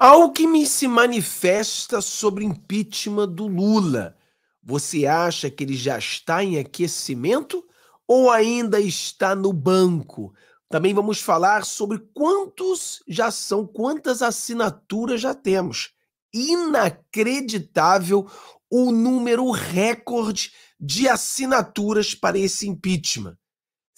Alckmin se manifesta sobre impeachment do Lula. Você acha que ele já está em aquecimento ou ainda está no banco? Também vamos falar sobre quantos já são, quantas assinaturas já temos. Inacreditável o número recorde de assinaturas para esse impeachment.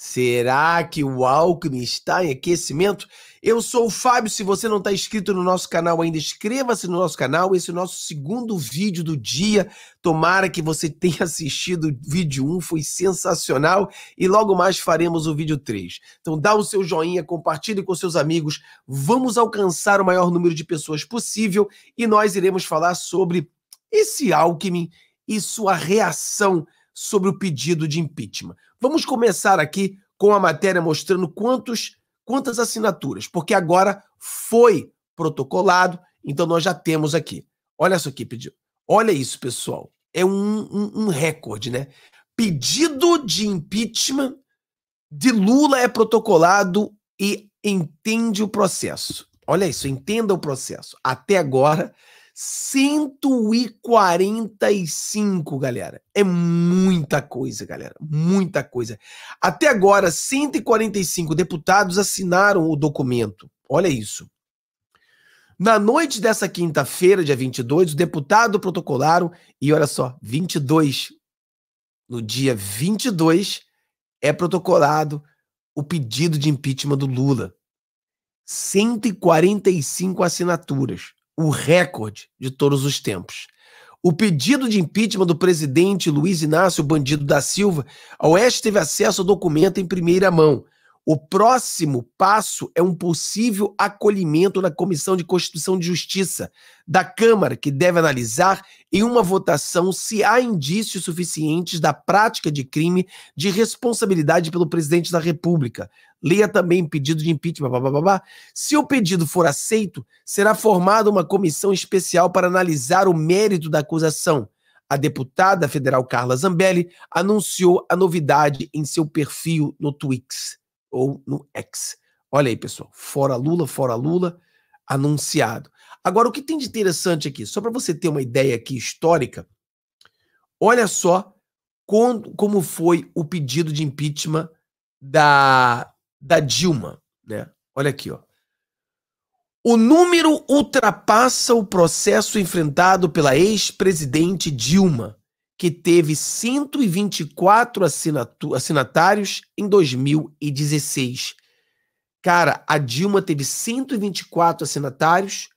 Será que o Alckmin está em aquecimento? Eu sou o Fábio. Se você não está inscrito no nosso canal ainda, inscreva-se no nosso canal. Esse é o nosso segundo vídeo do dia. Tomara que você tenha assistido o vídeo 1, foi sensacional. E logo mais faremos o vídeo 3. Então dá o seu joinha, compartilhe com seus amigos. Vamos alcançar o maior número de pessoas possível e nós iremos falar sobre esse Alckmin e sua reação sobre o pedido de impeachment. Vamos começar aqui com a matéria mostrando quantos, quantas assinaturas, porque agora foi protocolado, então nós já temos aqui. Olha só aqui pedido. Olha isso, pessoal. É um, um, um recorde, né? Pedido de impeachment de Lula é protocolado e entende o processo. Olha isso, entenda o processo. Até agora, 145, galera. É muita coisa, galera. Muita coisa. Até agora, 145 deputados assinaram o documento. Olha isso. Na noite dessa quinta-feira, dia 22, o deputado protocolaram, e olha só, 22. No dia 22 é protocolado o pedido de impeachment do Lula. 145 assinaturas o recorde de todos os tempos. O pedido de impeachment do presidente Luiz Inácio Bandido da Silva, a Oeste teve acesso ao documento em primeira mão. O próximo passo é um possível acolhimento na Comissão de Constituição e Justiça da Câmara, que deve analisar em uma votação se há indícios suficientes da prática de crime de responsabilidade pelo presidente da República. Leia também pedido de impeachment. Blá, blá, blá, se o pedido for aceito, será formada uma comissão especial para analisar o mérito da acusação. A deputada federal Carla Zambelli anunciou a novidade em seu perfil no Twix ou no X. Olha aí, pessoal. Fora Lula, fora Lula, anunciado. Agora, o que tem de interessante aqui, só para você ter uma ideia aqui histórica, olha só como, como foi o pedido de impeachment da, da Dilma. Né? Olha aqui, ó. O número ultrapassa o processo enfrentado pela ex-presidente Dilma que teve 124 assinatários em 2016. Cara, a Dilma teve 124 assinatários,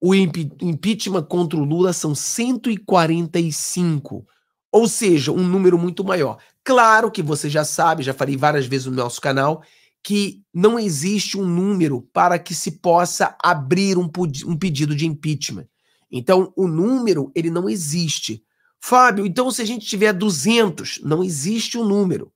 o impeachment contra o Lula são 145. Ou seja, um número muito maior. Claro que você já sabe, já falei várias vezes no nosso canal, que não existe um número para que se possa abrir um, um pedido de impeachment. Então, o número ele não existe. Fábio, então se a gente tiver 200, não existe um número.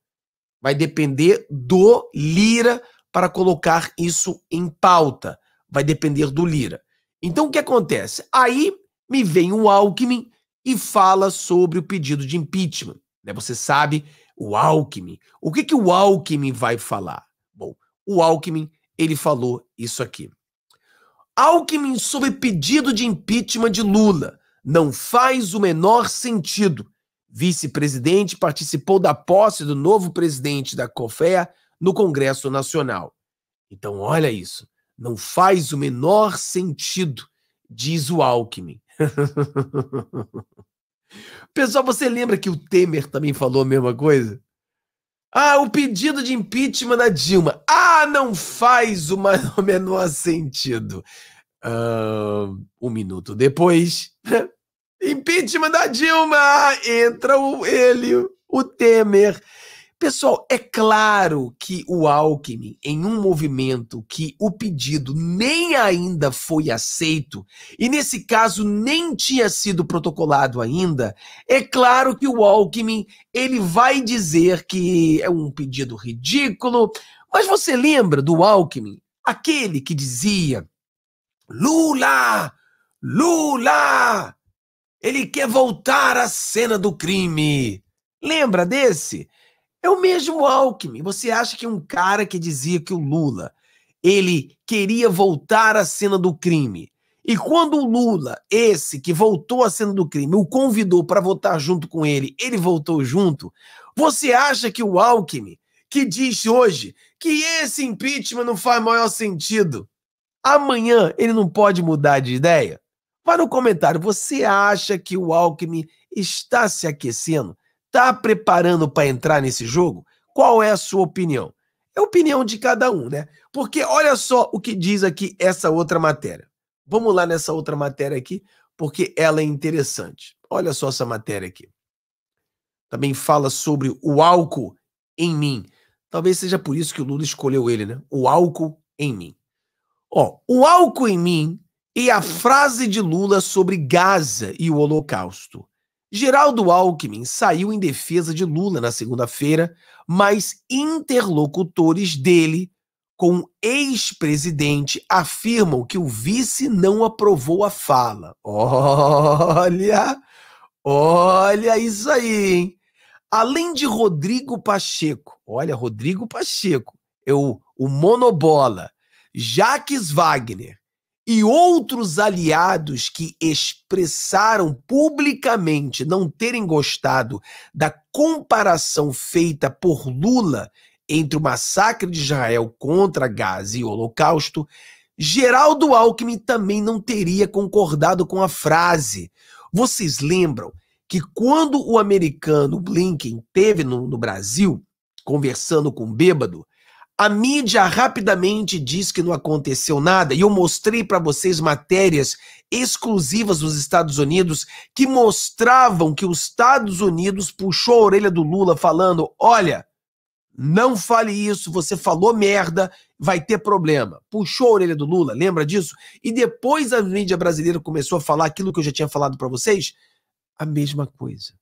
Vai depender do Lira para colocar isso em pauta. Vai depender do Lira. Então o que acontece? Aí me vem o Alckmin e fala sobre o pedido de impeachment. Né? Você sabe, o Alckmin. O que, que o Alckmin vai falar? Bom, o Alckmin, ele falou isso aqui. Alckmin sobre pedido de impeachment de Lula não faz o menor sentido. Vice-presidente participou da posse do novo presidente da COFEA no Congresso Nacional. Então, olha isso. Não faz o menor sentido, diz o Alckmin. Pessoal, você lembra que o Temer também falou a mesma coisa? Ah, o pedido de impeachment da Dilma. Ah, não faz o menor sentido. Uh, um minuto depois, né? Impeachment da Dilma! Entra o, ele, o Temer. Pessoal, é claro que o Alckmin, em um movimento que o pedido nem ainda foi aceito, e nesse caso nem tinha sido protocolado ainda, é claro que o Alckmin ele vai dizer que é um pedido ridículo. Mas você lembra do Alckmin? Aquele que dizia: Lula! Lula! Ele quer voltar à cena do crime. Lembra desse? É o mesmo Alckmin. Você acha que um cara que dizia que o Lula ele queria voltar à cena do crime. E quando o Lula, esse que voltou à cena do crime, o convidou para votar junto com ele, ele voltou junto. Você acha que o Alckmin, que diz hoje que esse impeachment não faz maior sentido, amanhã ele não pode mudar de ideia? Para o comentário, você acha que o Alckmin está se aquecendo? Está preparando para entrar nesse jogo? Qual é a sua opinião? É a opinião de cada um, né? Porque olha só o que diz aqui essa outra matéria. Vamos lá nessa outra matéria aqui, porque ela é interessante. Olha só essa matéria aqui. Também fala sobre o álcool em mim. Talvez seja por isso que o Lula escolheu ele, né? O álcool em mim. Ó, o álcool em mim e a frase de Lula sobre Gaza e o Holocausto. Geraldo Alckmin saiu em defesa de Lula na segunda-feira, mas interlocutores dele com um ex-presidente afirmam que o vice não aprovou a fala. Olha, olha isso aí, hein? Além de Rodrigo Pacheco, olha, Rodrigo Pacheco, é o, o monobola, Jaques Wagner e outros aliados que expressaram publicamente não terem gostado da comparação feita por Lula entre o massacre de Israel contra Gaza e o Holocausto, Geraldo Alckmin também não teria concordado com a frase. Vocês lembram que quando o americano Blinken teve no, no Brasil conversando com o bêbado, a mídia rapidamente diz que não aconteceu nada e eu mostrei para vocês matérias exclusivas dos Estados Unidos que mostravam que os Estados Unidos puxou a orelha do Lula falando: "Olha, não fale isso, você falou merda, vai ter problema". Puxou a orelha do Lula, lembra disso? E depois a mídia brasileira começou a falar aquilo que eu já tinha falado para vocês, a mesma coisa.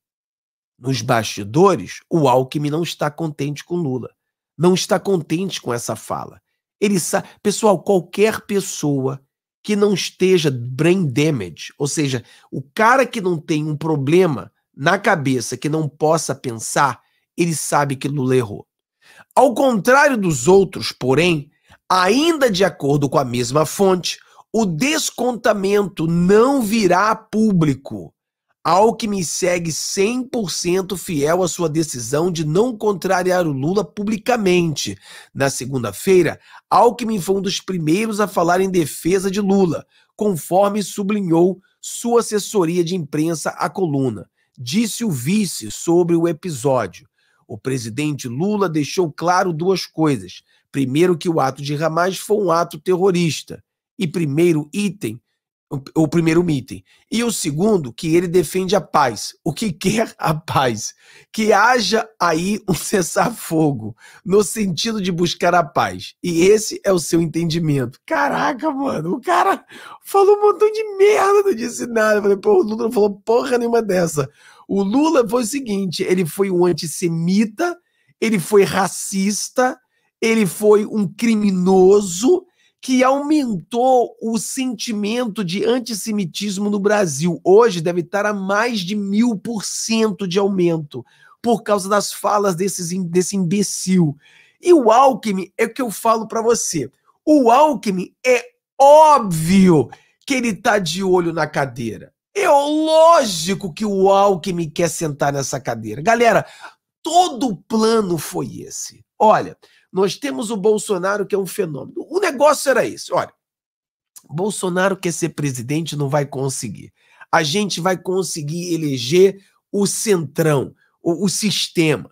Nos bastidores, o Alckmin não está contente com Lula não está contente com essa fala. Ele sabe, pessoal, qualquer pessoa que não esteja brain damage, ou seja, o cara que não tem um problema na cabeça, que não possa pensar, ele sabe que Lula errou. Ao contrário dos outros, porém, ainda de acordo com a mesma fonte, o descontamento não virá público Alckmin que me segue 100% fiel à sua decisão de não contrariar o Lula publicamente. Na segunda-feira, Alckmin foi um dos primeiros a falar em defesa de Lula, conforme sublinhou sua assessoria de imprensa à coluna. Disse o vice sobre o episódio. O presidente Lula deixou claro duas coisas. Primeiro, que o ato de Hamas foi um ato terrorista. E primeiro item o, primeiro item. E o segundo, que ele defende a paz. O que quer a paz? Que haja aí um cessar-fogo, no sentido de buscar a paz. E esse é o seu entendimento. Caraca, mano, o cara falou um montão de merda, não disse nada. Eu falei, pô, o Lula não falou porra nenhuma dessa. O Lula foi o seguinte: ele foi um antissemita, ele foi racista, ele foi um criminoso que aumentou o sentimento de antissemitismo no Brasil. Hoje deve estar a mais de mil por cento de aumento por causa das falas desses, desse imbecil. E o Alckmin é o que eu falo para você. O Alckmin é óbvio que ele tá de olho na cadeira. É lógico que o Alckmin quer sentar nessa cadeira. Galera, todo o plano foi esse. Olha, nós temos o Bolsonaro, que é um fenômeno. O negócio era esse: olha, Bolsonaro quer ser presidente, não vai conseguir. A gente vai conseguir eleger o centrão, o, o sistema.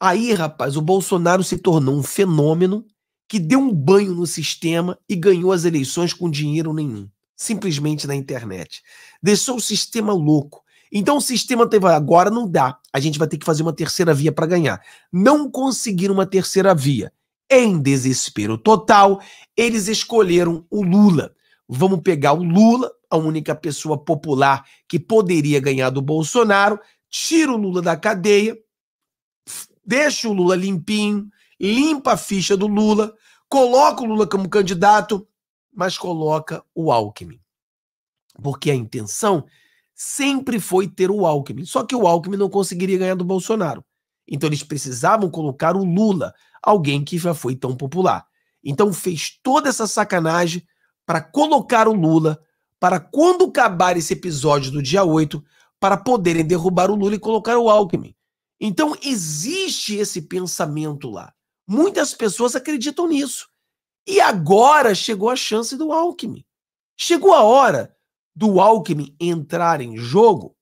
Aí, rapaz, o Bolsonaro se tornou um fenômeno que deu um banho no sistema e ganhou as eleições com dinheiro nenhum, simplesmente na internet. Deixou o sistema louco. Então o sistema teve agora não dá. A gente vai ter que fazer uma terceira via para ganhar. Não conseguiram uma terceira via. Em desespero total, eles escolheram o Lula. Vamos pegar o Lula, a única pessoa popular que poderia ganhar do Bolsonaro, tira o Lula da cadeia, deixa o Lula limpinho, limpa a ficha do Lula, coloca o Lula como candidato, mas coloca o Alckmin. Porque a intenção sempre foi ter o Alckmin. Só que o Alckmin não conseguiria ganhar do Bolsonaro. Então eles precisavam colocar o Lula, alguém que já foi tão popular. Então fez toda essa sacanagem para colocar o Lula, para quando acabar esse episódio do dia 8, para poderem derrubar o Lula e colocar o Alckmin. Então existe esse pensamento lá. Muitas pessoas acreditam nisso. E agora chegou a chance do Alckmin. Chegou a hora do Alckmin entrar em jogo,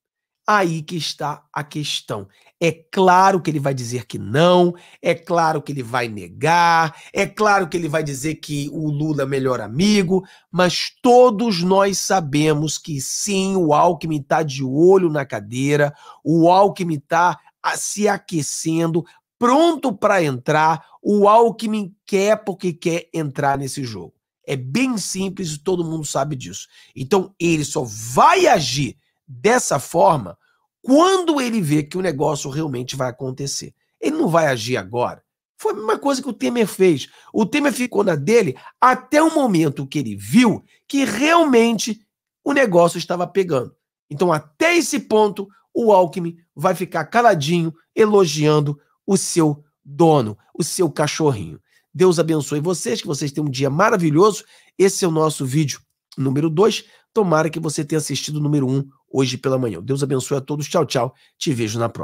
aí que está a questão. É claro que ele vai dizer que não, é claro que ele vai negar, é claro que ele vai dizer que o Lula é melhor amigo, mas todos nós sabemos que sim, o Alckmin está de olho na cadeira, o Alckmin está se aquecendo, pronto para entrar, o Alckmin quer porque quer entrar nesse jogo. É bem simples e todo mundo sabe disso. Então, ele só vai agir dessa forma quando ele vê que o negócio realmente vai acontecer. Ele não vai agir agora. Foi a mesma coisa que o Temer fez. O Temer ficou na dele até o momento que ele viu que realmente o negócio estava pegando. Então, até esse ponto, o Alckmin vai ficar caladinho, elogiando o seu dono, o seu cachorrinho. Deus abençoe vocês, que vocês tenham um dia maravilhoso. Esse é o nosso vídeo número 2. Tomara que você tenha assistido o número 1 um hoje pela manhã. Deus abençoe a todos. Tchau, tchau. Te vejo na próxima.